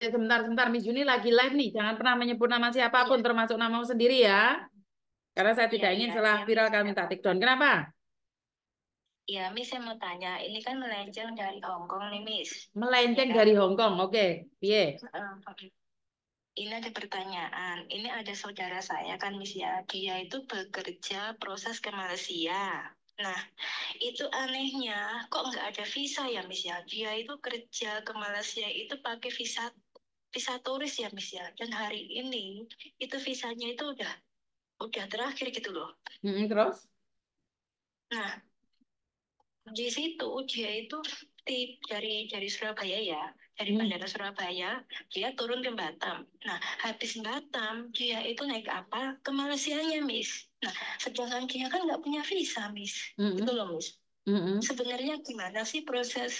Ya, sebentar sebentar Miss Juni lagi live nih jangan pernah menyebut nama siapapun ya. termasuk namamu sendiri ya karena saya iya, tidak ya, ingin ya, salah ya. viral kami tak take kenapa ya Miss saya mau tanya ini kan melenceng dari Hong Kong nih Miss melenceng ya, dari kan? Hong Kong oke okay. piye yeah. ini ada pertanyaan ini ada saudara saya kan Miss ya dia itu bekerja proses ke Malaysia Nah, itu anehnya kok nggak ada visa ya Miss ya? Dia itu kerja ke Malaysia itu pakai visa visa turis ya Miss ya dan hari ini itu visanya itu udah udah terakhir gitu loh mm, terus nah di situ dia itu tip dari dari Surabaya ya dari bandara Surabaya dia turun ke Batam nah habis Batam dia itu naik apa ke Malaysia nya Miss nah sedangkan dia kan nggak punya visa Miss mm -hmm. gitu loh Miss mm -hmm. sebenarnya gimana sih proses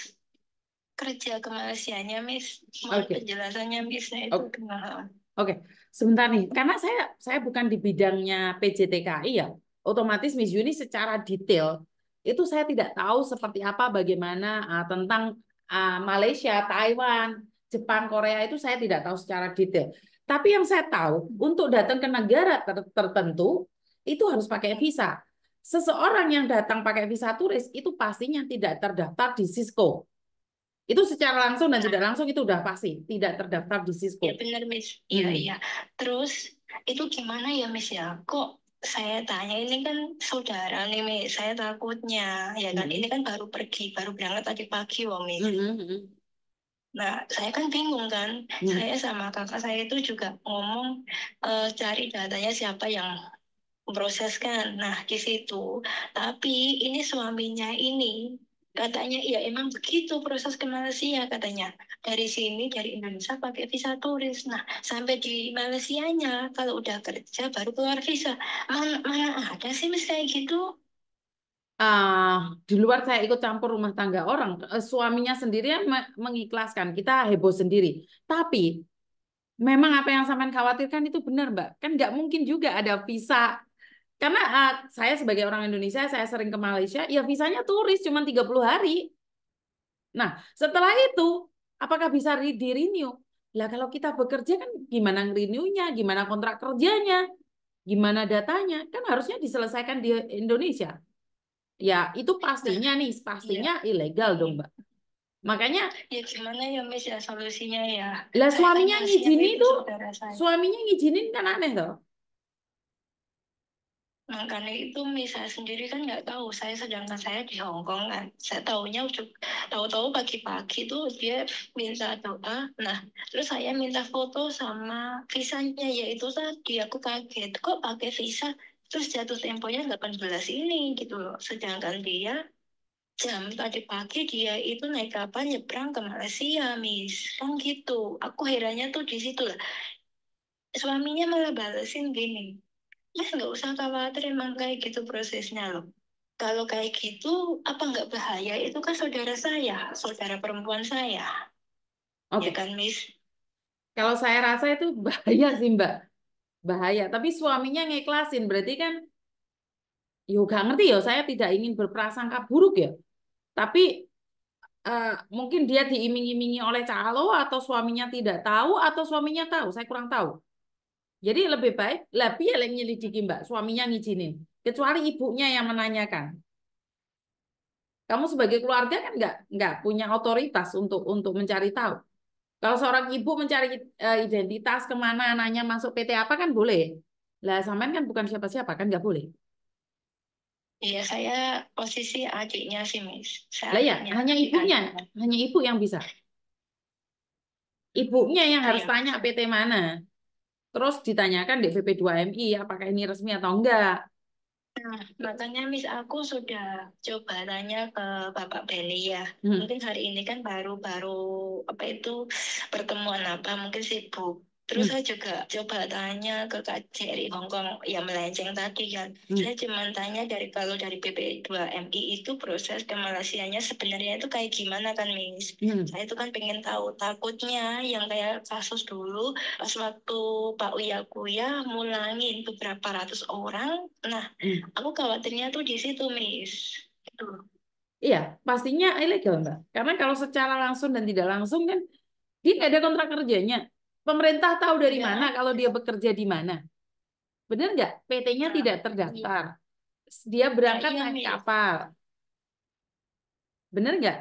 kerja ke Malaysia-nya, Miss. mau okay. penjelasannya, Miss. itu okay. kenal. Oke, okay. sebentar nih. Karena saya saya bukan di bidangnya PJTKI ya. Otomatis Miss Yuni secara detail itu saya tidak tahu seperti apa bagaimana uh, tentang uh, Malaysia, Taiwan, Jepang, Korea itu saya tidak tahu secara detail. Tapi yang saya tahu untuk datang ke negara ter tertentu itu harus pakai visa. Seseorang yang datang pakai visa turis itu pastinya tidak terdaftar di Cisco. Itu secara langsung dan tidak langsung itu udah pasti tidak terdaftar di Cisco. Iya benar, Miss. Iya, hmm. iya. Terus itu gimana ya, Miss ya? Kok saya tanya ini kan saudara nih Miss. Saya takutnya ya kan hmm. ini kan baru pergi, baru berangkat tadi pagi, Wong Miss. Hmm. Nah, saya kan bingung kan. Hmm. Saya sama kakak saya itu juga ngomong e, cari datanya siapa yang proseskan Nah, di situ. Tapi ini suaminya ini Katanya, ya emang begitu proses ke Malaysia katanya. Dari sini, dari Indonesia pakai visa turis. Nah, sampai di Malaysianya, kalau udah kerja baru keluar visa. Mana, mana ada sih misalnya kayak gitu? Uh, di luar saya ikut campur rumah tangga orang, eh, suaminya sendiri yang mengikhlaskan, kita heboh sendiri. Tapi memang apa yang sampean khawatirkan itu benar, Mbak. Kan nggak mungkin juga ada visa karena uh, saya sebagai orang Indonesia, saya sering ke Malaysia, ya visanya turis cuma 30 hari. Nah, setelah itu apakah bisa di-renew? Lah kalau kita bekerja kan gimana renewnya, gimana kontrak kerjanya, gimana datanya, kan harusnya diselesaikan di Indonesia. Ya, itu pastinya nih, pastinya ya. ilegal dong, Mbak. Makanya ya gimana ya Miss ya solusinya ya. Lah kan suaminya ngizinin tuh. Suaminya ngizinin kan aneh tuh. Karena itu saya sendiri kan nggak tahu. Saya sedangkan saya di Hong Kong kan. Saya tahunya tahu-tahu pagi-pagi tuh dia minta doa. Nah, terus saya minta foto sama visanya yaitu tadi aku kaget kok pakai visa terus jatuh temponya 18 ini gitu loh. Sedangkan dia jam tadi pagi dia itu naik kapal nyebrang ke Malaysia, Miss. Kan gitu. Aku herannya tuh di situ lah. Suaminya malah balesin gini, Mas iya, nggak usah khawatir emang kayak gitu prosesnya loh kalau kayak gitu apa nggak bahaya itu kan saudara saya saudara perempuan saya okay. ya kan Miss kalau saya rasa itu bahaya sih Mbak bahaya tapi suaminya ngiklasin berarti kan yo ya gak ngerti ya saya tidak ingin berprasangka buruk ya tapi uh, mungkin dia diiming-imingi oleh calo atau suaminya tidak tahu atau suaminya tahu saya kurang tahu jadi lebih baik lebih yang nyelidiki mbak, suaminya ngizinin. Kecuali ibunya yang menanyakan. Kamu sebagai keluarga kan nggak nggak punya otoritas untuk untuk mencari tahu. Kalau seorang ibu mencari eh, identitas kemana anaknya masuk PT apa kan boleh. Lah sampean kan bukan siapa-siapa kan nggak boleh. Iya saya posisi adiknya sih Miss. lah ya hanya ibunya, hanya ibu yang bisa. Ibunya yang harus iya. tanya PT mana Terus ditanyakan di BP2MI apakah ini resmi atau enggak. Nah, makanya Miss aku sudah coba tanya ke Bapak Beli ya. Hmm. Mungkin hari ini kan baru-baru apa itu pertemuan apa mungkin sibuk. Terus hmm. saya juga coba tanya ke Kak Ceri Hongkong yang melenceng tadi kan. Hmm. Saya cuma tanya dari kalau dari PP 2 mi itu proses ke Malaysia nya sebenarnya itu kayak gimana kan Miss? Hmm. Saya itu kan pengen tahu takutnya yang kayak kasus dulu pas waktu Pak Uya Kuya mulangin beberapa ratus orang. Nah, hmm. aku khawatirnya tuh di situ Miss. Itu. Iya, pastinya ilegal Mbak. Karena kalau secara langsung dan tidak langsung kan dia nggak ada kontrak kerjanya Pemerintah tahu dari ya. mana kalau dia bekerja di mana? Benar nggak? PT-nya iya, iya, iya. nah, tidak terdaftar. Dia berangkat nah, iya, naik kapal. Benar nggak?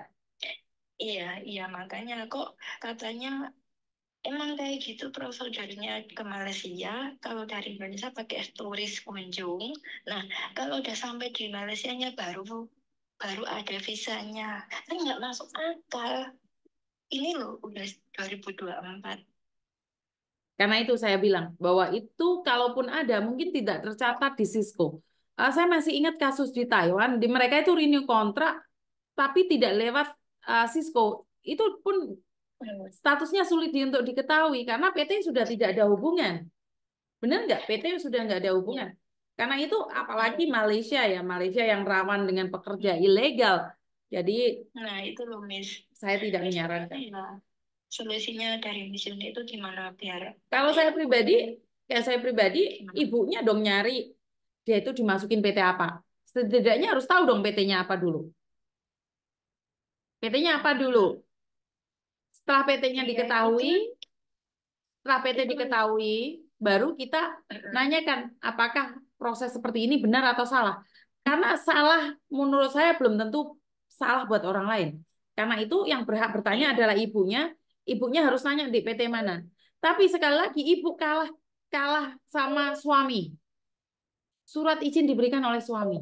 Iya, iya makanya kok katanya emang kayak gitu jadinya ke Malaysia kalau dari Indonesia pakai turis kunjung nah kalau udah sampai di Malaysia nya baru baru ada visanya kan nggak masuk akal ini loh udah 2024 karena itu saya bilang bahwa itu kalaupun ada mungkin tidak tercatat di Cisco. Uh, saya masih ingat kasus di Taiwan, di mereka itu renew kontrak tapi tidak lewat uh, Cisco. Itu pun statusnya sulit untuk diketahui karena PT sudah tidak ada hubungan. Benar nggak? PT sudah nggak ada hubungan. Karena itu apalagi Malaysia ya, Malaysia yang rawan dengan pekerja ilegal. Jadi Nah, itu lumis. Saya tidak menyarankan. Ya solusinya dari misalnya itu gimana biar kalau saya pribadi iya. ya saya pribadi ibunya dong nyari dia itu dimasukin PT apa setidaknya harus tahu dong PT-nya apa dulu PT-nya apa dulu setelah PT-nya iya, diketahui kan setelah PT kan diketahui baru kita nanyakan apakah proses seperti ini benar atau salah karena salah menurut saya belum tentu salah buat orang lain karena itu yang berhak bertanya iya. adalah ibunya ibunya harus nanya di PT mana. Tapi sekali lagi ibu kalah kalah sama suami. Surat izin diberikan oleh suami.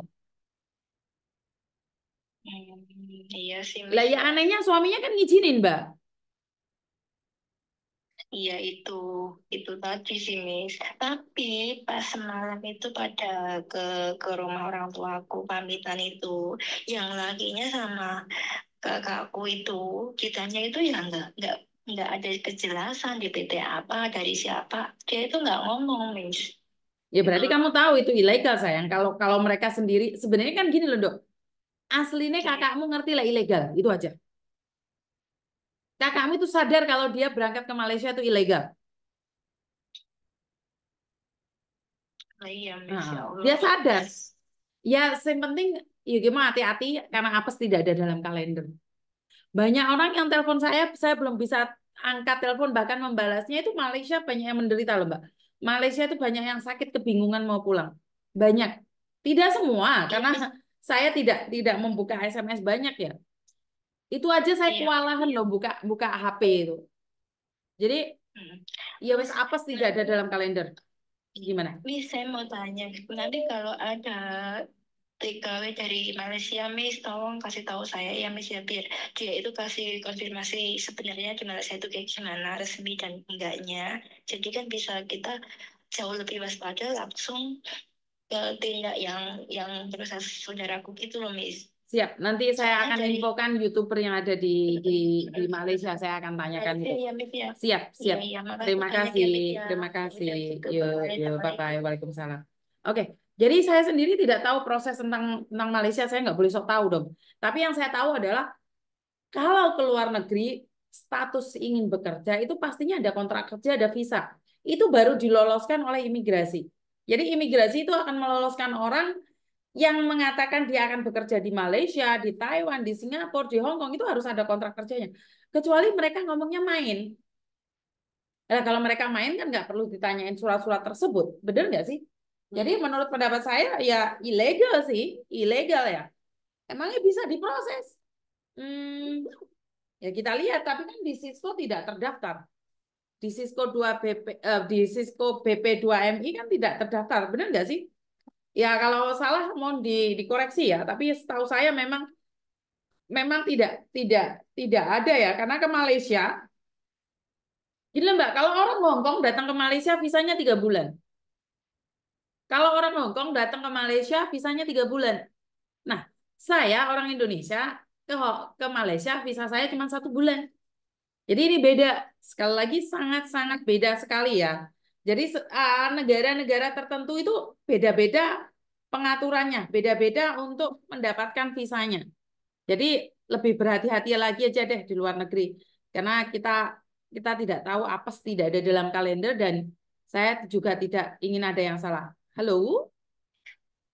Hmm, iya sih. Lah ya anehnya suaminya kan ngizinin, Mbak. Iya itu itu tadi sih Miss. Tapi pas semalam itu pada ke ke rumah orang tuaku pamitan itu yang lakinya sama kakakku itu kitanya itu ya enggak. nggak nggak ada kejelasan di PT apa dari siapa dia itu nggak ngomong miss ya berarti gitu. kamu tahu itu ilegal sayang kalau kalau mereka sendiri sebenarnya kan gini loh dok aslinya iya. kakakmu ngerti lah ilegal itu aja kakakmu itu sadar kalau dia berangkat ke Malaysia itu ilegal oh, iya, nah, dia sadar ya yang penting ya gimana hati-hati karena apes tidak ada dalam kalender banyak orang yang telepon saya saya belum bisa angkat telepon bahkan membalasnya itu Malaysia banyak yang menderita loh Mbak. Malaysia itu banyak yang sakit kebingungan mau pulang. Banyak. Tidak semua karena saya tidak tidak membuka SMS banyak ya. Itu aja saya iya. kewalahan loh buka buka HP itu. Jadi hmm. ya wes apa tidak ada dalam kalender. Nah, Gimana? Ini saya mau tanya, nanti kalau ada TKW dari Malaysia, Miss, tolong kasih tahu saya ya, Miss, ya, biar dia itu kasih konfirmasi sebenarnya gimana saya itu kayak gimana, resmi dan enggaknya. Jadi kan bisa kita jauh lebih waspada langsung ke tindak yang yang proses saudaraku gitu loh, Miss. Siap, nanti saya akan jadi, infokan youtuber yang ada di di, di Malaysia. Saya akan tanyakan iya, itu. Ya, ya. Siap, iya, siap. Iya. Ya, ya, terima kasih, ya, terima kasih. Yo, yo, bye bye. Waalaikumsalam. Oke, okay. Jadi saya sendiri tidak tahu proses tentang tentang Malaysia, saya nggak boleh sok tahu dong. Tapi yang saya tahu adalah kalau ke luar negeri status ingin bekerja itu pastinya ada kontrak kerja, ada visa. Itu baru diloloskan oleh imigrasi. Jadi imigrasi itu akan meloloskan orang yang mengatakan dia akan bekerja di Malaysia, di Taiwan, di Singapura, di Hong Kong itu harus ada kontrak kerjanya. Kecuali mereka ngomongnya main. Nah, kalau mereka main kan nggak perlu ditanyain surat-surat tersebut. Bener nggak sih? Jadi hmm. menurut pendapat saya ya ilegal sih, ilegal ya. Emangnya bisa diproses? Hmm, ya kita lihat, tapi kan di Cisco tidak terdaftar. Di Cisco 2 BP eh, di Cisco BP2MI kan tidak terdaftar, benar nggak sih? Ya kalau salah mohon di, dikoreksi ya, tapi setahu saya memang memang tidak tidak tidak ada ya karena ke Malaysia Gimana Mbak, kalau orang Hongkong datang ke Malaysia visanya tiga bulan kalau orang Hong Kong datang ke Malaysia, visanya tiga bulan. Nah, saya orang Indonesia ke ke Malaysia, visa saya cuma satu bulan. Jadi ini beda. Sekali lagi sangat-sangat beda sekali ya. Jadi negara-negara tertentu itu beda-beda pengaturannya, beda-beda untuk mendapatkan visanya. Jadi lebih berhati-hati lagi aja deh di luar negeri. Karena kita kita tidak tahu apa tidak ada dalam kalender dan saya juga tidak ingin ada yang salah. Hello